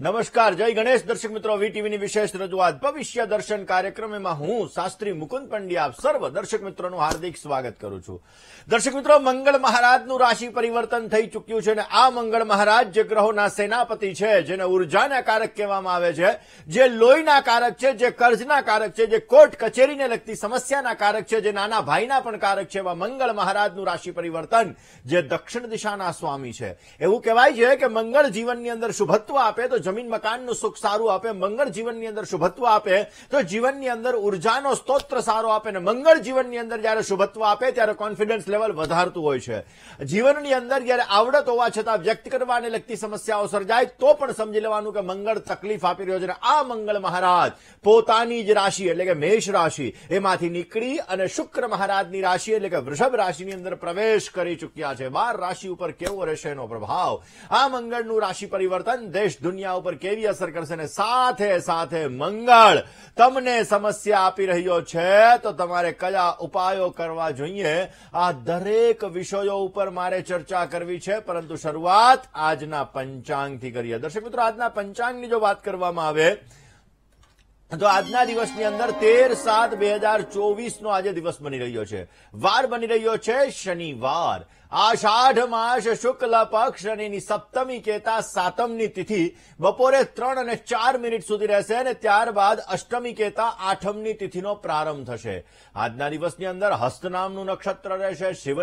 नमस्कार जय गणेश दर्शक मित्रों वी टीवी ની વિશેષ રજોદ ભવિષ્ય દર્શન કાર્યક્રમે માં હું શાસ્ત્રી મુકંદ પંડ્યા આપ સર્વ દર્શક મિત્રો નું હાર્દિક સ્વાગત કરું છું દર્શક મિત્રો મંગળ મહારાજ નું રાશિ પરિવર્તન થઈ ચૂક્યું છે અને આ મંગળ મહારાજ જે ગ્રહો ના સેનાપતિ છે જેને ઊર્જા ના कारक કેવામાં આવે છે જે લોહી ના कारक છે જે કર્જ ના कारक છે જે કોર્ટ કચેરી ને લગતી સમસ્યા ના कारक છે જે નાના ભાઈ ના પણ कारक છે એવા મંગળ મહારાજ નું રાશિ પરિવર્તન જે દક્ષિણ દિશા ના સ્વામી છે એવું કહેવાય છે કે મંગળ જીવન ની અંદર શુભત્વ આપે તો જમીન મકાનનું સુખ સારું આપે મંગળ જીવનની અંદર શુભત્વ આપે તો જીવનની અંદર ઉર્જાનો સ્તોત્ર સારો આપે ને મંગળ જીવનની અંદર જ્યારે શુભત્વ આપે ત્યારે કોન્ફિડન્સ લેવલ વધારતું હોય છે જીવનની અંદર જ્યારે આવડત હોવા છતાં વ્યક્ત કરવાને લગતી સમસ્યાઓ સર્જાય તો પણ સમજી લેવાનું કે મંગળ તકલીફ આપી રહ્યો છે આ મંગળ મહારાજ પોતાની જ રાશિ એટલે કે મેષ રાશિ એમાંથી નીકળી અને શુક્ર મહારાજની રાશિ એટલે કે વૃષભ રાશિની અંદર પ્રવેશ કરી ચુક્યા છે બાર રાશિ ઉપર કેવો રહેશે એનો પ્રભાવ આ મંગળનું રાશિ પરિવર્તન દેશ દુનિયા ઉપર કેવી અસર કરશે અને સાથે સાથે મંગળ તમને સમસ્યા આપી રહ્યો છે તો તમારે કયા ઉપાયો કરવા જોઈએ આ દરેક વિષયો ઉપર મારે ચર્ચા કરવી છે પરંતુ શરૂઆત આજના પંચાંગથી કરીએ દર્શક મિત્રો આજના પંચાંગની જો વાત કરવામાં આવે તો આજના દિવસની અંદર તેર સાત બે હજાર ચોવીસનો આજે દિવસ બની રહ્યો છે વાર બની રહ્યો છે શનિવાર આષાઢ માસ શુક્લ પક્ષની સપ્તમી કેતા સાતમની તિથિ બપોરે ત્રણ અને ચાર મિનિટ સુધી રહેશે અને ત્યારબાદ અષ્ટમી કહેતા આઠમની તિથિનો પ્રારંભ થશે આજના દિવસની અંદર હસ્ત નક્ષત્ર રહેશે શિવ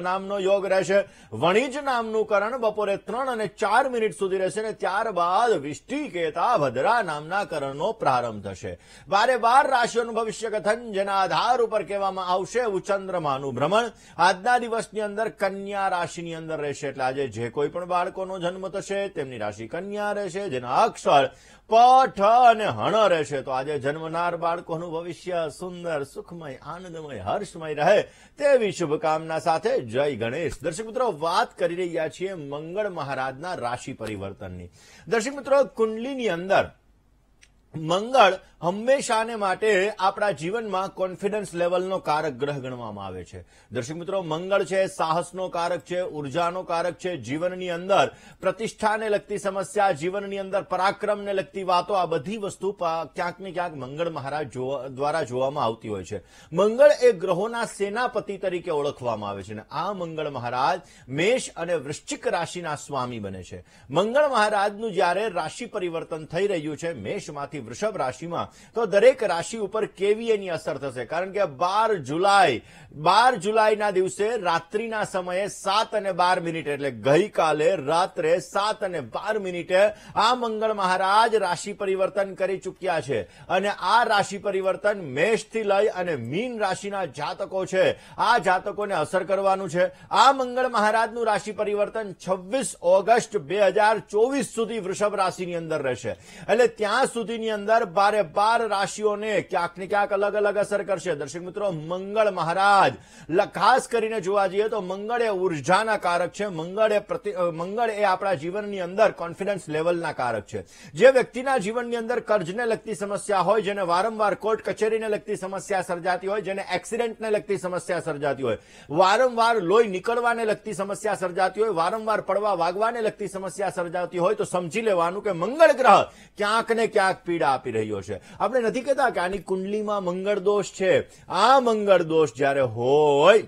યોગ રહેશે વણિજ નામનું કરણ બપોરે ત્રણ અને ચાર મિનિટ સુધી રહેશે અને ત્યારબાદ વિષ્ટિ કહેતા ભદ્રા નામના કરણનો પ્રારંભ થશે બારે બાર રાશિઓનું ભવિષ્ય કથન જેના આધાર ઉપર કહેવામાં આવશે ઉચંદ્રમાનું ભ્રમણ આજના દિવસની અંદર કન્યા રાશિની અંદર રહેશે એટલે આજે જે કોઈ પણ બાળકોનો જન્મ થશે તેમની રાશિ કન્યા રહેશે જેના અક્ષર પઠ અને હણ રહેશે તો આજે જન્મનાર બાળકોનું ભવિષ્ય સુંદર સુખમય આનંદમય હર્ષમય રહે તેવી શુભકામના સાથે જય ગણેશ દર્શક મિત્રો વાત કરી રહ્યા છીએ મંગળ મહારાજના રાશિ પરિવર્તનની દર્શક મિત્રો કુંડલીની અંદર મંગળ હંમેશાને માટે આપણા જીવનમાં કોન્ફિડન્સ લેવલનો કારક ગ્રહ ગણવામાં આવે છે દર્શક મિત્રો મંગળ છે સાહસનો કારક છે ઉર્જાનો કારક છે જીવનની અંદર પ્રતિષ્ઠાને લગતી સમસ્યા જીવનની અંદર પરાક્રમને લગતી વાતો આ બધી વસ્તુ ક્યાંક ને ક્યાંક મંગળ મહારાજ દ્વારા જોવામાં આવતી હોય છે મંગળ એ ગ્રહોના સેનાપતિ તરીકે ઓળખવામાં આવે છે અને આ મંગળ મહારાજ મેષ અને વૃશ્ચિક રાશિના સ્વામી બને છે મંગળ મહારાજનું જ્યારે રાશિ પરિવર્તન થઈ રહ્યું છે મેષમાંથી વૃષભ રાશિમાં તો દરેક રાશિ ઉપર કેવીએની અસર થશે કારણ કે બાર જુલાઈ બાર જુલાઈના દિવસે રાત્રિના સમયે સાત અને બાર મિનિટે એટલે ગઈકાલે રાત્રે સાત અને બાર મિનિટે આ મંગળ મહારાજ રાશિ પરિવર્તન કરી ચૂક્યા છે અને આ રાશિ પરિવર્તન મેષથી લઈ અને મીન રાશિના જાતકો છે આ જાતકોને અસર કરવાનું છે આ મંગળ મહારાજનું રાશિ પરિવર્તન છવ્વીસ ઓગસ્ટ બે સુધી વૃષભ રાશિની અંદર રહેશે એટલે ત્યાં સુધીની અંદર ભારે વેપાર રાશિઓને ક્યાંક ને ક્યાંક અલગ અલગ અસર કરશે દર્શક મિત્રો મંગળ મહારાજ ખાસ કરીને જોવા જઈએ તો મંગળ એ ઉર્જાના કારક છે મંગળ એ મંગળ એ આપણા જીવનની અંદર કોન્ફિડન્સ લેવલના કારક છે જે વ્યક્તિના જીવનની અંદર કર્જને લગતી સમસ્યા હોય જેને વારંવાર કોર્ટ કચેરીને લગતી સમસ્યા સર્જાતી હોય જેને એક્સિડન્ટને લગતી સમસ્યા સર્જાતી હોય વારંવાર લોહી નીકળવાને લગતી સમસ્યા સર્જાતી હોય વારંવાર પડવા વાગવાને લગતી સમસ્યા સર્જાતી હોય તો સમજી લેવાનું કે મંગળ ગ્રહ ક્યાંક ને ક્યાંક પીડા આપી રહ્યો છે આપણે નથી કહેતા કે આની કુંડલીમાં મંગળ દોષ છે આ મંગળ દોષ જ્યારે હોય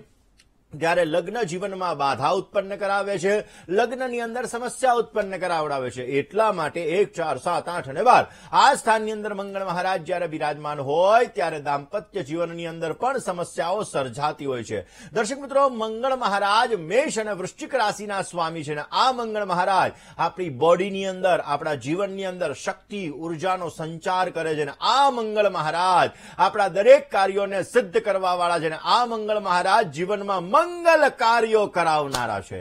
ત્યારે લગ્ન જીવનમાં બાધા ઉત્પન્ન કરાવે છે લગ્નની અંદર સમસ્યા ઉત્પન્ન કરાવડાવે છે એટલા માટે એક ચાર સાત આઠ અને બાર આ સ્થાનની અંદર મંગળ મહારાજ જ્યારે બિરાજમાન હોય ત્યારે દાંપત્ય જીવનની અંદર પણ સમસ્યાઓ સર્જાતી હોય છે દર્શક મિત્રો મંગળ મહારાજ મેષ અને વૃશ્ચિક રાશિના સ્વામી છે અને આ મંગળ મહારાજ આપણી બોડીની અંદર આપણા જીવનની અંદર શક્તિ ઉર્જાનો સંચાર કરે છે અને આ મંગળ મહારાજ આપણા દરેક કાર્યોને સિદ્ધ કરવા વાળા છે અને આ મંગળ મહારાજ જીવનમાં મંગલ કાર્યો કરાવનારા છે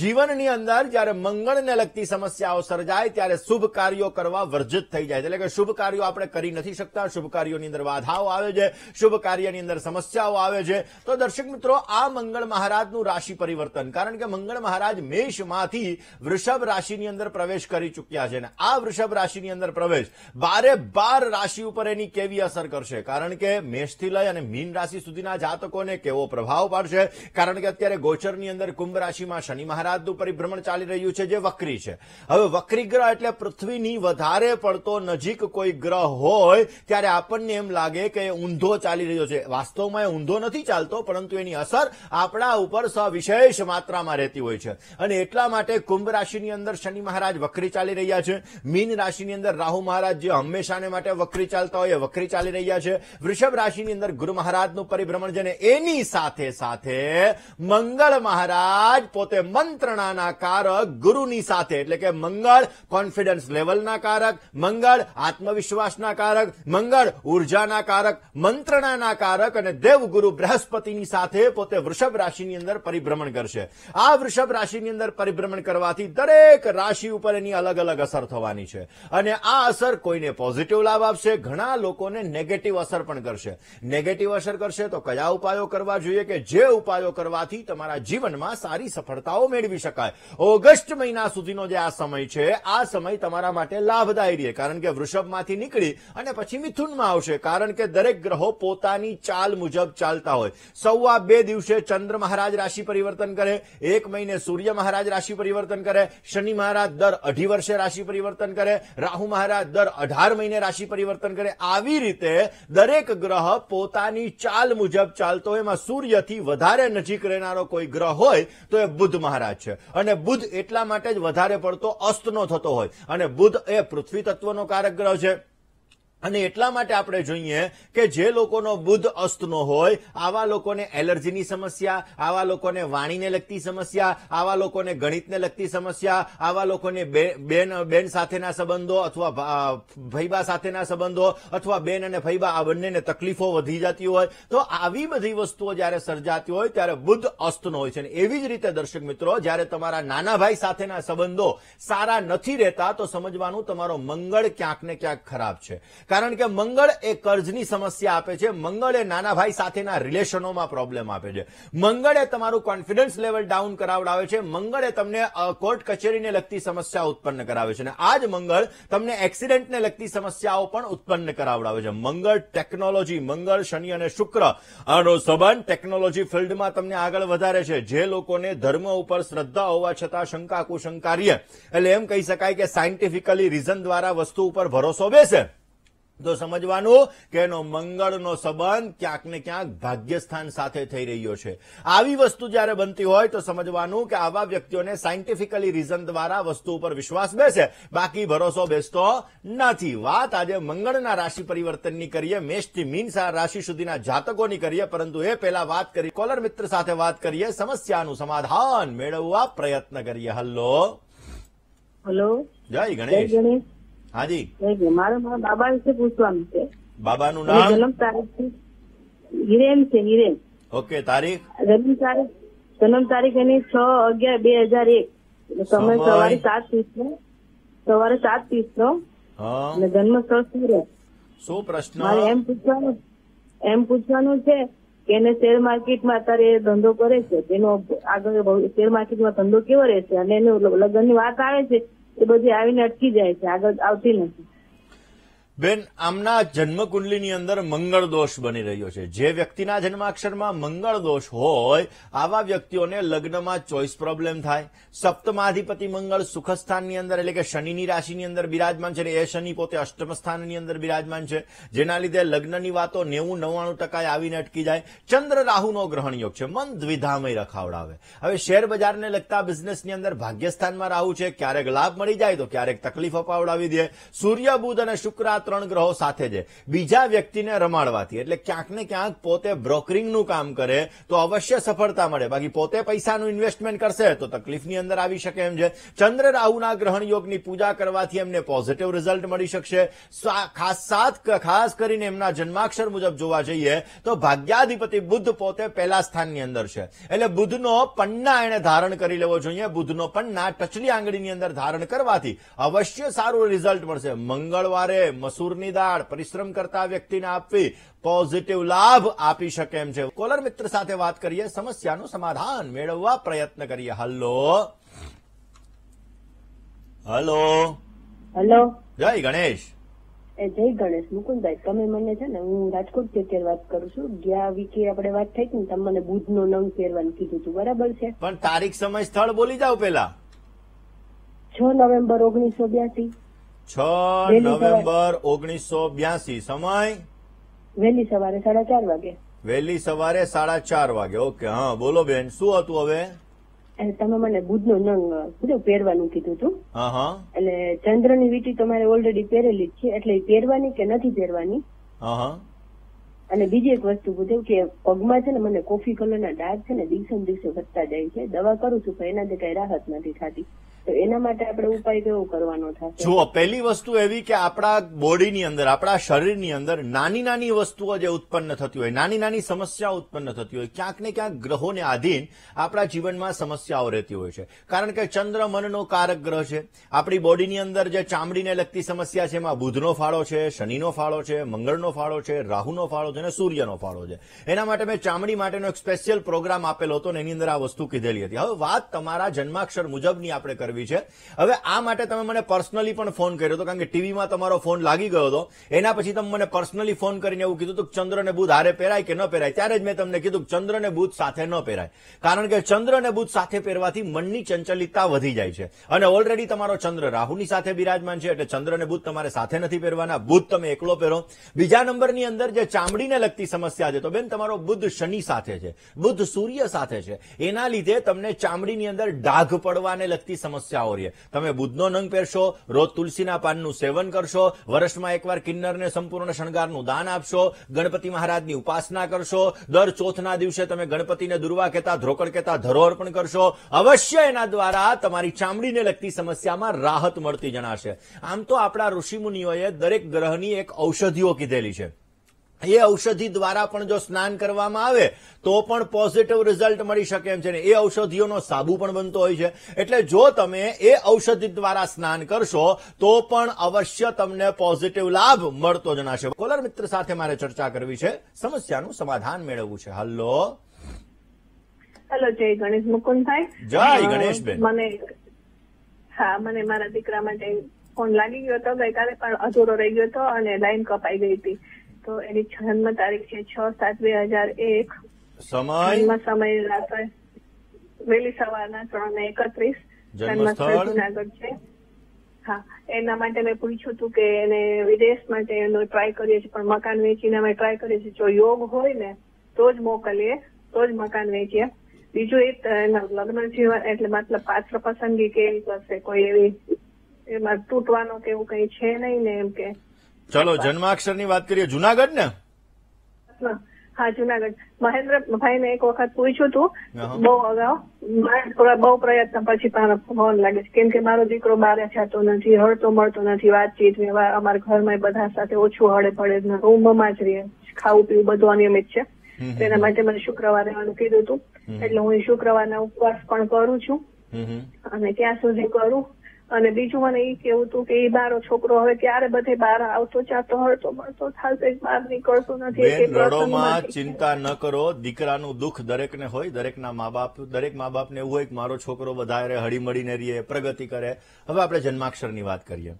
જીવનની અંદર જ્યારે મંગળને લગતી સમસ્યાઓ સર્જાય ત્યારે શુભ કાર્યો કરવા વર્જિત થઈ જાય એટલે કે શુભ કાર્યો આપણે કરી નથી શકતા શુભ કાર્યોની અંદર બાધાઓ આવે છે શુભ કાર્યની અંદર સમસ્યાઓ આવે છે તો દર્શક મિત્રો આ મંગળ મહારાજનું રાશિ પરિવર્તન કારણ કે મંગળ મહારાજ મેષમાંથી વૃષભ રાશિની અંદર પ્રવેશ કરી ચૂક્યા છે અને આ વૃષભ રાશિની અંદર પ્રવેશ બારે બાર રાશિ ઉપર એની કેવી અસર કરશે કારણ કે મેષથી લઈ અને મીન રાશિ સુધીના જાતકોને કેવો પ્રભાવ પાડશે કારણ કે અત્યારે ગોચરની અંદર કુંભ રાશિમાં શનિ મહારાજનું પરિભ્રમણ ચાલી રહ્યું છે જે વક્રી છે હવે વક્રી ગ્રહ એટલે પૃથ્વીની વધારે પડતો નજીક કોઈ ગ્રહ હોય ત્યારે આપણને એમ લાગે કે ઊંધો ચાલી રહ્યો છે વાસ્તવમાં એ ઊંધો નથી ચાલતો પરંતુ એની અસર આપણા ઉપર સવિશેષ માત્રામાં રહેતી હોય છે અને એટલા માટે કુંભ રાશિની અંદર શનિ મહારાજ વક્રી ચાલી રહ્યા છે મીન રાશિની અંદર રાહુ મહારાજ જે હંમેશાને માટે વક્રી ચાલતા હોય એ વક્રી ચાલી રહ્યા છે વૃષભ રાશિની અંદર ગુરુ મહારાજનું પરિભ્રમણ છે એની સાથે સાથે મંગળ મહારાજ પોતે મંત્રણાના કારક ગુરુની સાથે એટલે કે મંગળ કોન્ફિડન્સ લેવલના કારક મંગળ આત્મવિશ્વાસના કારક મંગળ ઉર્જાના કારક મંત્રણાના કારક અને દેવગુરુ બૃહસ્પતિની સાથે પોતે વૃષભ રાશિની અંદર પરિભ્રમણ કરશે આ વૃષભ રાશિની અંદર પરિભ્રમણ કરવાથી દરેક રાશિ ઉપર એની અલગ અલગ અસર થવાની છે અને આ અસર કોઈને પોઝિટિવ લાભ આપશે ઘણા લોકોને નેગેટિવ અસર પણ કરશે નેગેટિવ અસર કરશે તો કયા ઉપાયો કરવા જોઈએ કે જે ઉપાયો કરવાથી તમારા જીવનમાં સારી સફળતાઓ મેળવી શકાય ઓગસ્ટ મહિના સુધીનો જે આ સમય છે આ સમય તમારા માટે લાભદાયી રહે કારણ કે વૃષભમાંથી નીકળી અને પછી મિથુનમાં આવશે કારણ કે દરેક ગ્રહો પોતાની ચાલ મુજબ ચાલતા હોય સવા બે દિવસે ચંદ્ર મહારાજ રાશિ પરિવર્તન કરે એક મહિને સૂર્ય મહારાજ રાશિ પરિવર્તન કરે શનિ મહારાજ દર અઢી વર્ષે રાશિ પરિવર્તન કરે રાહુ મહારાજ દર અઢાર મહિને રાશિ પરિવર્તન કરે આવી રીતે દરેક ગ્રહ પોતાની ચાલ મુજબ ચાલતો હોય એમાં સૂર્યથી વધારે નજીક નજીક રહેનારો કોઈ ગ્રહ હોય તો એ બુધ મહારાજ છે અને બુધ એટલા માટે જ વધારે પડતો અસ્તનો થતો હોય અને બુદ્ધ એ પૃથ્વી તત્વનો કારક ગ્રહ છે અને એટલા માટે આપણે જોઈએ કે જે લોકોનો બુદ્ધ અસ્તનો હોય આવા લોકોને એલર્જીની સમસ્યા આવા લોકોને વાણીને લગતી સમસ્યા આવા લોકોને ગણિતને લગતી સમસ્યા આવા લોકોને બેન બેન સાથેના સંબંધો અથવા ભાઈબા સાથેના સંબંધો અથવા બેન અને ભાઈબા આ બંનેને તકલીફો વધી જતી હોય તો આવી બધી વસ્તુઓ જ્યારે સર્જાતી હોય ત્યારે બુદ્ધ અસ્તનો હોય છે અને એવી જ રીતે દર્શક મિત્રો જ્યારે તમારા નાના ભાઈ સાથેના સંબંધો સારા નથી રહેતા તો સમજવાનું તમારો મંગળ ક્યાંક ને ક્યાંક ખરાબ છે કારણ કે મંગળ એ કર્જની સમસ્યા આપે છે મંગળ એ નાના ભાઈ સાથેના રિલેશનોમાં પ્રોબ્લેમ આપે છે મંગળ એ તમારું કોન્ફિડન્સ લેવલ ડાઉન કરાવડાવે છે મંગળ એ તમને કોર્ટ કચેરીને લગતી સમસ્યા ઉત્પન્ન કરાવે છે અને આ જ મંગળ તમને એક્સિડન્ટને લગતી સમસ્યાઓ પણ ઉત્પન્ન કરાવડાવે છે મંગળ ટેકનોલોજી મંગળ શનિ અને શુક્ર આનો સંબંધ ટેકનોલોજી ફિલ્ડમાં તમને આગળ વધારે છે જે લોકોને ધર્મ ઉપર શ્રદ્ધા હોવા છતાં શંકા કુશંકાર્ય એટલે એમ કહી શકાય કે સાયન્ટિફિકલી રીઝન દ્વારા વસ્તુ ઉપર ભરોસો બેસે તો સમજવાનું કે એનો મંગળનો સંબંધ ક્યાંક ને ક્યાંક ભાગ્યસ્થાન સાથે થઈ રહ્યો છે આવી વસ્તુ જ્યારે બનતી હોય તો સમજવાનું કે આવા વ્યક્તિઓને સાયન્ટિફિકલી રીઝન દ્વારા વસ્તુ ઉપર વિશ્વાસ બેસે બાકી ભરોસો બેસતો નથી વાત આજે મંગળના રાશિ પરિવર્તનની કરીએ મેષથી મીન રાશિ સુધીના જાતકોની કરીએ પરંતુ એ પહેલા વાત કરી કોલર મિત્ર સાથે વાત કરીએ સમસ્યાનું સમાધાન મેળવવા પ્રયત્ન કરીએ હલ્લો હલો જય ગણેશ હાજી મારે મારા બાબા વિશે પૂછવાનું છે બાબાનું નામ જન્મ તારીખ હિરેન છે હિરેન ઓકે તારીખ જન્મ તારીખ જન્મ તારીખ એની છ અગિયાર બે હજાર એક સમય સવારે સાત ત્રીસ નો સવારે સાત ત્રીસ નો અને જન્મ સ્થળ સુરત શું પ્રશ્ન મારે એમ પૂછવાનું એમ પૂછવાનું છે કે એને શેર માર્કેટમાં અત્યારે ધંધો કરે છે તેનો આગળ શેર માર્કેટમાં ધંધો કેવો રહેશે અને એનું લગ્નની વાત આવે છે એ બધી આવીને અટકી જાય છે આગળ આવતી નથી બેન આમના જન્મકુંડલીની અંદર મંગળ દોષ બની રહ્યો છે જે વ્યક્તિના જન્માક્ષરમાં મંગળ દોષ હોય આવા વ્યક્તિઓને લગ્નમાં ચોઈસ પ્રોબ્લેમ થાય સપ્તમાધિપતિ મંગળ સુખસ્થાનની અંદર એટલે કે શનિની રાશિની અંદર બિરાજમાન છે એ શનિ પોતે અષ્ટમ સ્થાનની અંદર બિરાજમાન છે જેના લીધે લગ્નની વાતો નેવું નવ્વાણું ટકાએ આવીને અટકી જાય ચંદ્ર રાહુનો ગ્રહણ યોગ છે મન દ્વિધામય રખાવડાવે હવે શેર બજારને લગતા બિઝનેસની અંદર ભાગ્યસ્થાનમાં રાહુ છે ક્યારેક લાભ મળી જાય તો ક્યારેક તકલીફ અપાવડાવી દે સૂર્ય બુધ અને શુક્ર ત્રણ ગ્રહો સાથે છે બીજા વ્યક્તિને રમાડવાથી એટલે ક્યાંક ને ક્યાંક પોતે બ્રોકરિંગનું કામ કરે તો અવશ્ય સફળતા મળે બાકી પોતે પૈસાનું ઇન્વેસ્ટમેન્ટ કરશે તો તકલીફની અંદર આવી શકે એમ છે ચંદ્ર રાહુના ગ્રહણ યોગની પૂજા કરવાથી એમને પોઝિટિવ રિઝલ્ટ મળી શકશે ખાસ કરીને એમના જન્માક્ષર મુજબ જોવા જઈએ તો ભાગ્યાધિપતિ બુદ્ધ પોતે પહેલા સ્થાનની અંદર છે એટલે બુદ્ધનો પન્ના એને ધારણ કરી લેવો જોઈએ બુદ્ધનો પન્ના ટચલી આંગળીની અંદર ધારણ કરવાથી અવશ્ય સારું રિઝલ્ટ મળશે મંગળવારે મસૂર મસૂરની દાળ પરિશ્રમ કરતા વ્યક્તિને આપવી પોઝિટિવ લાભ આપી શકે એમ છે કોલર મિત્ર સાથે વાત કરીએ સમસ્યાનું સમાધાન મેળવવા પ્રયત્ન કરીએ હલો હલો હલો જય ગણેશ જય ગણેશ મુકુંદભાઈ તમે મને છે ને હું રાજકોટ અત્યારે વાત કરું છું ગયા વીકે આપણે વાત થઈ હતી ને તમે મને બુધ નો નંગ ફેરવાનું કીધું હતું બરાબર છે પણ તારીખ સમય સ્થળ બોલી જાવ પેલા છ નવેમ્બર ઓગણીસો બ્યાસી છ નવેમ્બર ઓગણીસો બ્યાસી સમય વહેલી સવારે સાડા ચાર વાગે વહેલી સવારે સાડા ચાર વાગે ઓકે હા બોલો બેન શું હતું હવે તમે મને બુદ્ધ નું નંગ બધું પહેરવાનું કીધું હતું એટલે ચંદ્ર ની વીટી તમારે ઓલરેડી પહેરેલી જ છે એટલે પહેરવાની કે નથી પહેરવાની અને બીજી એક વસ્તુ પૂછ્યું કે પગમાં છે ને મને કોફી કલર ના ડાઘ છે ને દિવસે દિવસે વધતા જાય છે દવા કરું છું પણ એનાથી કઈ રાહત નથી થતી તો પહેલી વસ્તુ એવી કે આપણા બોડીની અંદર આપણા શરીરની અંદર નાની નાની વસ્તુઓ જે ઉત્પન્ન થતી હોય નાની નાની સમસ્યા ઉત્પન્ન થતી હોય ક્યાંક ને ક્યાંક ગ્રહોને આધીન આપણા જીવનમાં સમસ્યાઓ રહેતી હોય છે કારણ કે ચંદ્ર મનનો કારક ગ્રહ છે આપણી બોડીની અંદર જે ચામડીને લગતી સમસ્યા છે એમાં બુધનો ફાળો છે શનિનો ફાળો છે મંગળનો ફાળો છે રાહુનો ફાળો છે અને સૂર્યનો ફાળો છે એના માટે મેં ચામડી માટેનો એક સ્પેશિયલ પ્રોગ્રામ આપેલો હતો અને એની અંદર આ વસ્તુ કીધેલી હતી હવે વાત તમારા જન્માક્ષર મુજબની આપણે કરવી મેળવી છે હવે આ માટે તમે મને પર્સનલી પણ ફોન કર્યો હતો કારણ કે ટીવીમાં તમારો ફોન લાગી ગયો હતો એના પછી તમે મને પર્સનલી ફોન કરીને એવું કીધું હતું ચંદ્ર અને બુધ હારે પહેરાય કે ન પહેરાય ત્યારે જ મેં તમને કીધું ચંદ્ર અને બુધ સાથે ન પહેરાય કારણ કે ચંદ્ર અને બુધ સાથે પહેરવાથી મનની ચંચલિતતા વધી જાય છે અને ઓલરેડી તમારો ચંદ્ર રાહુની સાથે બિરાજમાન છે એટલે ચંદ્ર અને બુધ તમારે સાથે નથી પહેરવાના બુધ તમે એકલો પહેરો બીજા નંબરની અંદર જે ચામડીને લગતી સમસ્યા છે તો બેન તમારો બુદ્ધ શનિ સાથે છે બુદ્ધ સૂર્ય સાથે છે એના લીધે તમને ચામડીની અંદર ડાઘ પડવાને લગતી સમસ્યા સમસ્યાઓ રહે તમે બુદ્ધનો નંગ પહેરશો રોજ તુલસીના પાનનું સેવન કરશો વર્ષમાં એકવાર કિન્નરને સંપૂર્ણ શણગારનું દાન આપશો ગણપતિ મહારાજની ઉપાસના કરશો દર ચોથના દિવસે તમે ગણપતિને દુર્વા કહેતા ધ્રોકડ કહેતા ધરો અર્પણ કરશો અવશ્ય એના દ્વારા તમારી ચામડીને લગતી સમસ્યામાં રાહત મળતી જણાશે આમ તો આપણા ઋષિમુનિઓએ દરેક ગ્રહની એક ઔષધિઓ કીધેલી છે એ ઔષધિ દ્વારા પણ જો સ્નાન કરવામાં આવે તો પણ પોઝિટિવ રિઝલ્ટ મળી શકે એમ છે ને એ ઔષધિઓનો સાબુ પણ બનતો હોય છે એટલે જો તમે એ ઔષધિ દ્વારા સ્નાન કરશો તો પણ અવશ્ય તમને પોઝિટિવ લાભ મળતો જણાશે કોલર મિત્ર સાથે મારે ચર્ચા કરવી છે સમસ્યાનું સમાધાન મેળવવું છે હલ્લો હેલો જય ગણેશ મુકુંદભાઈ જય ગણેશ મને હા મને મારા દીકરા માટે ફોન લાગી ગયો હતો ગઈકાલે પણ અધૂરો રહી ગયો હતો અને લાઈન કપાઈ ગઈ હતી તો એની જન્મ તારીખ છે છ સાત બે હજાર એક સમય સમય રાત્રે વહેલી સવારના ત્રણ ને એકત્રીસ જન્મસ્થળ જુનાગઢ છે હા એના માટે મેં પૂછ્યું હતું કે એને વિદેશ માટે એનો ટ્રાય કરીએ છીએ પણ મકાન વેચીને અમે ટ્રાય કરીએ છીએ જો યોગ હોય ને તો જ મોકલીએ તો જ મકાન વેચીએ બીજું એક એના લગ્ન જીવન એટલે મતલબ પાત્ર પસંદગી કેવી કરશે કોઈ એવી એમાં તૂટવાનો કે એવું કઈ છે નહીં ને એમ કે ચલો જન્માક્ષરની વાત કરીએ જુનાગઢ ને હા જુનાગઢ મહેન્દ્રભાઈ ને એક વખત પૂછ્યું હતું બહુ અગાઉ બહુ પ્રયત્ન પછી ફોન લાગે છે કેમ કે મારો દીકરો બારે જતો નથી હળતો મળતો નથી વાતચીત વ્યવહાર અમારા ઘરમાં બધા સાથે ઓછું હળે પડે રૂમમાં જ રહીએ ખાવું પીવું બધું અનિયમિત છે તેના માટે મને શુક્રવારે આવવાનું કીધું હતું એટલે હું શુક્રવારના ઉપવાસ પણ કરું છું અને ક્યાં સુધી કરું અને બીજું મને એ કેવું હતું કે એ બારો છોકરો હવે ક્યારે બધે બહાર આવતો ચાતો હળતો મળતો થશે બહાર નીકળતો નથી રડોમાં ચિંતા ન કરો દીકરાનું દુઃખ દરેકને હોય દરેકના મા બાપ દરેક મા બાપને એવું હોય કે મારો છોકરો વધારે હળીમળીને રહે પ્રગતિ કરે હવે આપણે જન્માક્ષરની વાત કરીએ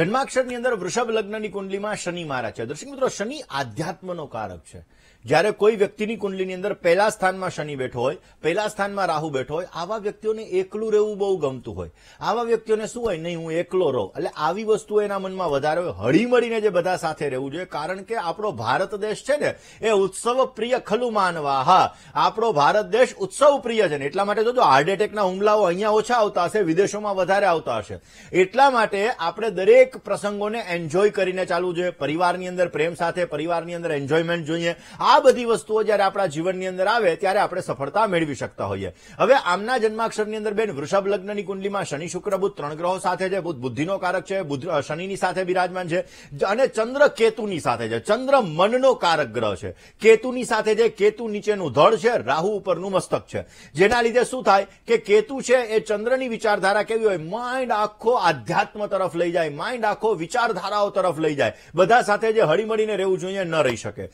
જન્માક્ષરની અંદર વૃષભ લગ્નની કુંડલીમાં શનિ મારા છે દર્શક મિત્રો શનિ આધ્યાત્મનો કારક છે જ્યારે કોઈ વ્યક્તિની કુંડલીની અંદર પહેલા સ્થાનમાં શનિ બેઠો હોય પહેલા સ્થાનમાં રાહુ બેઠો હોય આવા વ્યક્તિઓને એકલું રહેવું બહુ ગમતું હોય આવા વ્યક્તિઓને શું હોય નહીં હું એકલો રહું એટલે આવી વસ્તુ એના મનમાં વધારે હોય હળીમળીને જે બધા સાથે રહેવું જોઈએ કારણ કે આપણો ભારત દેશ છે ને એ ઉત્સવ પ્રિય ખલું માનવા હા આપણો ભારત દેશ ઉત્સવ પ્રિય છે ને એટલા માટે જોજો હાર્ટ હુમલાઓ અહીંયા ઓછા આવતા હશે વિદેશોમાં વધારે આવતા હશે એટલા માટે આપણે દરેક પ્રસંગોને એન્જોય કરીને ચાલવું જોઈએ પરિવારની અંદર પ્રેમ સાથે પરિવારની અંદર એન્જોયમેન્ટ જોઈએ આ આ બધી વસ્તુઓ જ્યારે આપણા જીવનની અંદર આવે ત્યારે આપણે સફળતા મેળવી શકતા હોઈએ હવે આમના જન્માક્ષરની અંદર બેન વૃષભ લગ્નની કુંડલીમાં શનિ શુક્ર બુધ ત્રણ ગ્રહો સાથે છે બુધ બુદ્ધિનો કારક છે બુધ શનિની સાથે બિરાજમાન છે અને ચંદ્ર કેતુની સાથે છે ચંદ્ર મનનો કારક ગ્રહ છે કેતુની સાથે જે કેતુ નીચેનું ધડ છે રાહુ ઉપરનું મસ્તક છે જેના લીધે શું થાય કે કેતુ છે એ ચંદ્રની વિચારધારા કેવી હોય માઇન્ડ આખો આધ્યાત્મ તરફ લઈ જાય માઇન્ડ આખો વિચારધારાઓ તરફ લઈ જાય બધા સાથે જે હળીમળીને રહેવું જોઈએ ન રહી શકે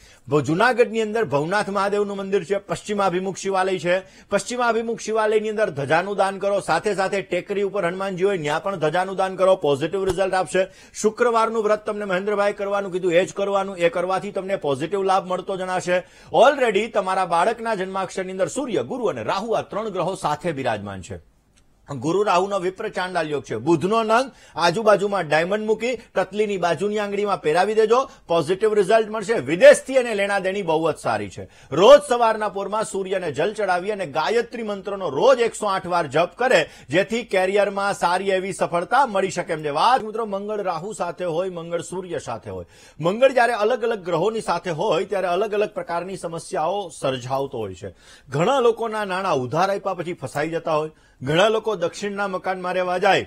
જુનાગઢ સાહેબની અંદર ભવનાથ મહાદેવનું મંદિર છે પશ્ચિમાભિમુખ શિવાલય છે પશ્ચિમાભિમુખ શિવાલયની અંદર ધજાનું દાન કરો સાથે સાથે ટેકરી ઉપર હનુમાનજી હોય ત્યાં પણ ધજાનું દાન કરો પોઝિટિવ રિઝલ્ટ આપશે શુક્રવારનું વ્રત તમને મહેન્દ્રભાઈ કરવાનું કીધું એ જ કરવાનું એ કરવાથી તમને પોઝિટિવ લાભ મળતો જણાશે ઓલરેડી તમારા બાળકના જન્માક્ષરની અંદર સૂર્ય ગુરુ અને રાહુ આ ત્રણ ગ્રહો સાથે બિરાજમાન છે ગુરુ રાહુનો વિપ્ર ચાંડાલ યોગ છે બુધનો નંગ આજુબાજુમાં ડાયમંડ મૂકી કતલીની બાજુની આંગળીમાં પહેરાવી દેજો પોઝિટિવ રિઝલ્ટ મળશે વિદેશથી અને લેણા દેણી બહુ જ સારી છે રોજ સવારના પોરમાં સૂર્યને જલ ચડાવી અને ગાયત્રી મંત્રનો રોજ એકસો આઠ વાર જપ કરે જેથી કેરિયરમાં સારી એવી સફળતા મળી શકે એમ છે વાત મિત્રો મંગળ રાહુ સાથે હોય મંગળ સૂર્ય સાથે હોય મંગળ જ્યારે અલગ અલગ ગ્રહોની સાથે હોય ત્યારે અલગ અલગ પ્રકારની સમસ્યાઓ સર્જાવતો હોય છે ઘણા લોકોના નાણાં ઉધાર આપ્યા પછી ફસાઈ જતા હોય ઘણા લોકો દક્ષિણના મકાનમાં રહેવા જાય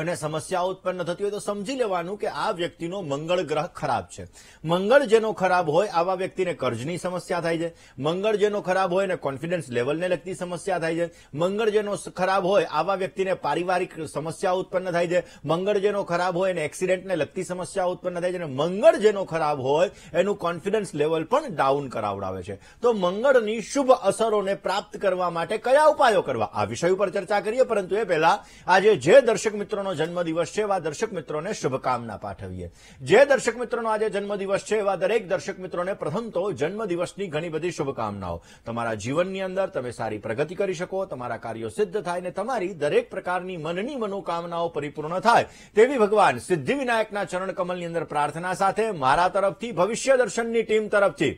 અને સમસ્યાઓ ઉત્પન્ન થતી હોય તો સમજી લેવાનું કે આ વ્યક્તિનો મંગળ ગ્રહ ખરાબ છે મંગળ જેનો ખરાબ હોય આવા વ્યક્તિને કર્જની સમસ્યા થાય છે મંગળ જેનો ખરાબ હોય એને કોન્ફિડન્સ લેવલને લગતી સમસ્યા થાય છે મંગળ જેનો ખરાબ હોય આવા વ્યક્તિને પારિવારિક સમસ્યા ઉત્પન્ન થાય છે મંગળ જેનો ખરાબ હોય એને એક્સિડન્ટને લગતી સમસ્યા ઉત્પન્ન થાય છે અને મંગળ જેનો ખરાબ હોય એનું કોન્ફિડન્સ લેવલ પણ ડાઉન કરાવડાવે છે તો મંગળની શુભ અસરોને પ્રાપ્ત કરવા માટે કયા ઉપાયો કરવા આ વિષય ઉપર ચર્ચા કરીએ પરંતુ એ પહેલા આજે જે દર્શક મિત્રો મિત્રનો જન્મદિવસ છે એવા દર્શક મિત્રોને શુભકામના પાઠવીએ જે દર્શક મિત્રોનો આજે જન્મદિવસ છે એવા દરેક દર્શક મિત્રોને પ્રથમ તો જન્મદિવસની ઘણી બધી શુભકામનાઓ તમારા જીવનની અંદર તમે સારી પ્રગતિ કરી શકો તમારા કાર્યો સિદ્ધ થાય ને તમારી દરેક પ્રકારની મનની મનોકામનાઓ પરિપૂર્ણ થાય તેવી ભગવાન સિદ્ધિ વિનાયકના ચરણ કમલની અંદર પ્રાર્થના સાથે મારા તરફથી ભવિષ્ય દર્શનની ટીમ તરફથી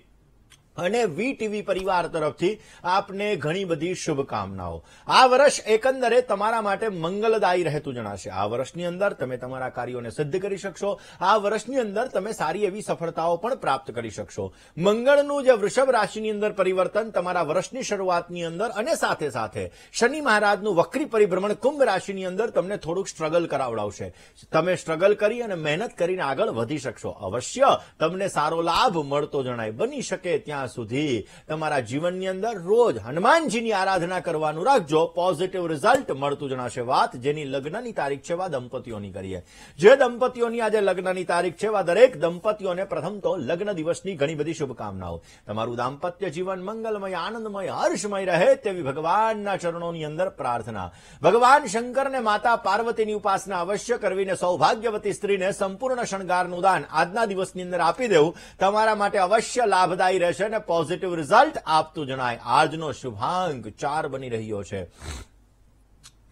અને વી ટીવી પરિવાર તરફથી આપને ઘણી બધી શુભકામનાઓ આ વર્ષ એકંદરે તમારા માટે મંગલદાયી રહેતું જણાશે આ વર્ષની અંદર તમે તમારા કાર્યોને સિદ્ધ કરી શકશો આ વર્ષની અંદર તમે સારી એવી સફળતાઓ પણ પ્રાપ્ત કરી શકશો મંગળનું જે વૃષભ રાશિની અંદર પરિવર્તન તમારા વર્ષની શરૂઆતની અંદર અને સાથે સાથે શનિ મહારાજનું વક્રી પરિભ્રમણ કુંભ રાશિની અંદર તમને થોડુંક સ્ટ્રગલ કરાવડાવશે તમે સ્ટ્રગલ કરી અને મહેનત કરીને આગળ વધી શકશો અવશ્ય તમને સારો લાભ મળતો જણાય બની શકે ત્યાં સુધી તમારા જીવન ની અંદર રોજ હનુમાનજી ની આરાધના કરવાનું રાખજો પોઝિટિવ રિઝલ્ટ મળતું જણાશે વાત જેની લગ્ન ની તારીખ છેવા દંપતીઓ ની કરીએ જે દંપતીઓ ની આજે લગ્ન ની તારીખ છેવા દરેક દંપતીઓ ને પ્રથમ તો લગ્ન દિવસ ની ઘણી બધી શુભકામનાઓ તમારું દાંપત્ય જીવન મંગલમય આનંદમય હર્ષમય રહે તે વિ ભગવાન ના ચરણો ની અંદર પ્રાર્થના ભગવાન શંકર ને માતા પાર્વતી ની ઉપાસના અવશ્ય કરવી ને સૌભાગ્યવતી સ્ત્રી ને સંપૂર્ણ શણગાર નું દાન આજ ના દિવસ ની અંદર આપી દેઉ તમારા માટે અવશ્ય લાભદાયી રહેશે અને પોઝિટિવ રિઝલ્ટ આપતું જણાય આજનો શુભાંક ચાર બની રહ્યો છે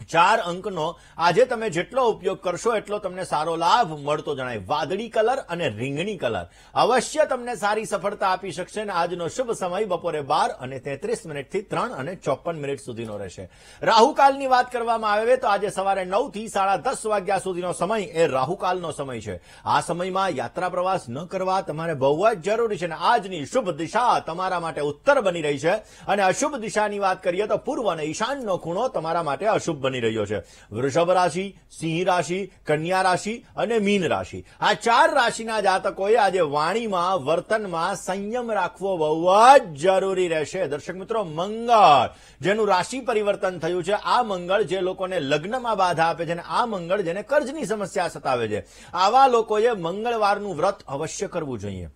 ચાર અંકનો આજે તમે જેટલો ઉપયોગ કરશો એટલો તમને સારો લાભ મળતો જણાય વાદળી કલર અને રીંગણી કલર અવશ્ય તમને સારી સફળતા આપી શકશે અને આજનો શુભ સમય બપોરે બાર અને તેત્રીસ મિનિટથી ત્રણ અને ચોપન મિનિટ સુધીનો રહેશે રાહુકાલની વાત કરવામાં આવે તો આજે સવારે નવથી સાડા દસ વાગ્યા સુધીનો સમય એ રાહુકાલનો સમય છે આ સમયમાં યાત્રા પ્રવાસ ન કરવા તમારે બહુ જ જરૂરી છે અને આજની શુભ દિશા તમારા માટે ઉત્તર બની રહી છે અને અશુભ દિશાની વાત કરીએ તો પૂર્વ અને ઈશાનનો ખૂણો તમારા માટે અશુભ બની રહ્યો છે વૃષભ રાશિ સિંહ રાશિ કન્યા રાશિ અને મીન રાશિ આ ચાર રાશિના જાતકોએ આજે વાણીમાં વર્તનમાં સંયમ રાખવો બહુ જ જરૂરી રહેશે દર્શક મિત્રો મંગળ જેનું રાશિ પરિવર્તન થયું છે આ મંગળ જે લોકોને લગ્નમાં બાધા આપે છે અને આ મંગળ જેને કર્જની સમસ્યા સતાવે છે આવા લોકોએ મંગળવારનું વ્રત અવશ્ય કરવું જોઈએ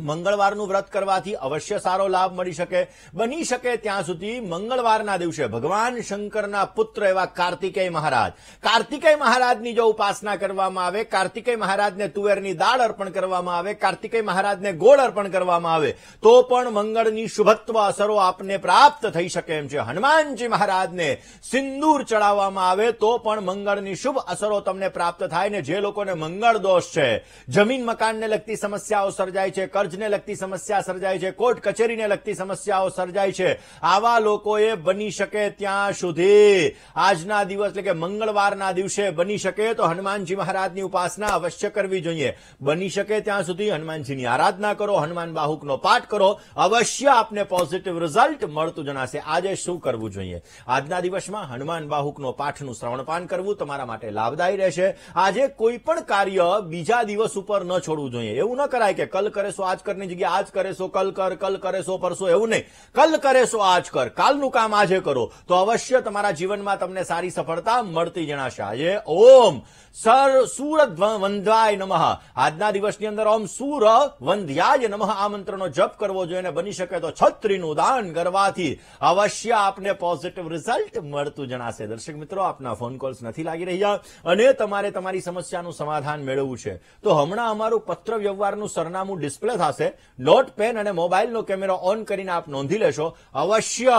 મંગળવારનું વ્રત કરવાથી અવશ્ય સારો લાભ મળી શકે બની શકે ત્યાં સુધી મંગળવારના દિવસે ભગવાન શંકરના પુત્ર એવા કાર્તિકેય મહારાજ કાર્તિકેય મહારાજની જો ઉપાસના કરવામાં આવે કાર્તિકેય મહારાજને તુવેરની દાળ અર્પણ કરવામાં આવે કાર્તિકેય મહારાજને ગોળ અર્પણ કરવામાં આવે તો પણ મંગળની શુભત્વ અસરો આપને પ્રાપ્ત થઈ શકે એમ છે હનુમાનજી મહારાજને સિંદૂર ચડાવવામાં આવે તો પણ મંગળની શુભ અસરો તમને પ્રાપ્ત થાય ને જે લોકોને મંગળ દોષ છે જમીન મકાનને લગતી સમસ્યાઓ સર્જાય છે કર્જ જજને લગતી સમસ્યા સર્જાય છે કોર્ટ કચેરીને લગતી સમસ્યાઓ સર્જાય છે આવા લોકોએ બની શકે ત્યાં સુધી આજના દિવસ એટલે કે મંગળવારના દિવસે બની શકે તો હનુમાનજી મહારાજની ઉપાસના અવશ્ય કરવી જોઈએ બની શકે ત્યાં સુધી હનુમાનજીની આરાધના કરો હનુમાન બાહુકનો પાઠ કરો અવશ્ય આપને પોઝિટિવ રિઝલ્ટ મળતું જણાશે આજે શું કરવું જોઈએ આજના દિવસમાં હનુમાન બાહુકનો પાઠનું શ્રવણપાન કરવું તમારા માટે લાભદાયી રહેશે આજે કોઈ પણ કાર્ય બીજા દિવસ ઉપર ન છોડવું જોઈએ એવું ન કરાય કે કલ કરે સો આજ જગ્યાએ આજ કરે કલ કર કલ કરે સો પરસો એવું નહીં કલ કરે સો આજ કર કાલનું કામ આજે કરો તો અવશ્ય તમારા જીવનમાં તમને સારી સફળતા મળતી જણાશે આજે ઓમ સર સૂર વંધ્યાય નમઃ આજના દિવસની અંદર ઓમ સૂર વંધ્યાય નમઃ આ મંત્રનો જપ કરવો જોઈએ અને બની શકે તો છત્રીનું દાન કરવાથી અવશ્ય આપને પોઝિટિવ રિઝલ્ટ મળતું જણાશે દર્શક મિત્રો આપના ફોન કોલ્સ નથી લાગી રહ્યા અને તમારે તમારી સમસ્યાનું સમાધાન મેળવવું છે તો હમણાં અમારું પત્ર વ્યવહારનું સરનામું ડિસ્પ્લે થશે નોટ પેન અને મોબાઈલનો કેમેરો ઓન કરીને આપ નોંધી લેશો અવશ્ય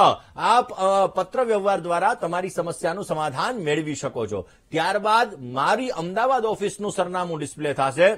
આપ પત્ર વ્યવહાર દ્વારા તમારી સમસ્યાનું સમાધાન મેળવી શકો છો ત્યારબાદ મારી તમારી અમદાવાદ ઓફિસનું સરનામું ડિસ્પ્લે થશે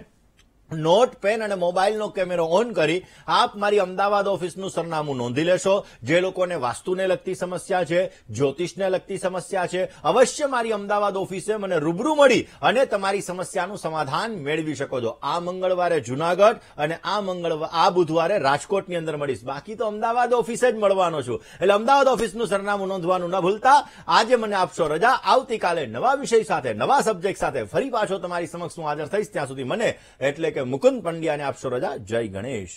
નોટ પેન અને મોબાઈલનો કેમેરો ઓન કરી આપ મારી અમદાવાદ ઓફિસનું સરનામું નોંધી લેશો જે લોકોને વાસ્તુને લગતી સમસ્યા છે જ્યોતિષને લગતી સમસ્યા છે અવશ્ય મારી અમદાવાદ ઓફિસે મને રૂબરૂ મળી અને તમારી સમસ્યાનું સમાધાન મેળવી શકો છો આ મંગળવારે જુનાગઢ અને આ મંગળવાર આ બુધવારે રાજકોટની અંદર મળીશ બાકી તો અમદાવાદ ઓફિસે જ મળવાનો છું એટલે અમદાવાદ ઓફિસનું સરનામું નોંધવાનું ન ભૂલતા આજે મને આપશો રજા આવતીકાલે નવા વિષય સાથે નવા સબ્જેક્ટ સાથે ફરી પાછો તમારી સમક્ષ હું હાજર થઈશ ત્યાં સુધી મને એટલે કે મુકુંદ પંડ્યાને આપશો રજા જય ગણેશ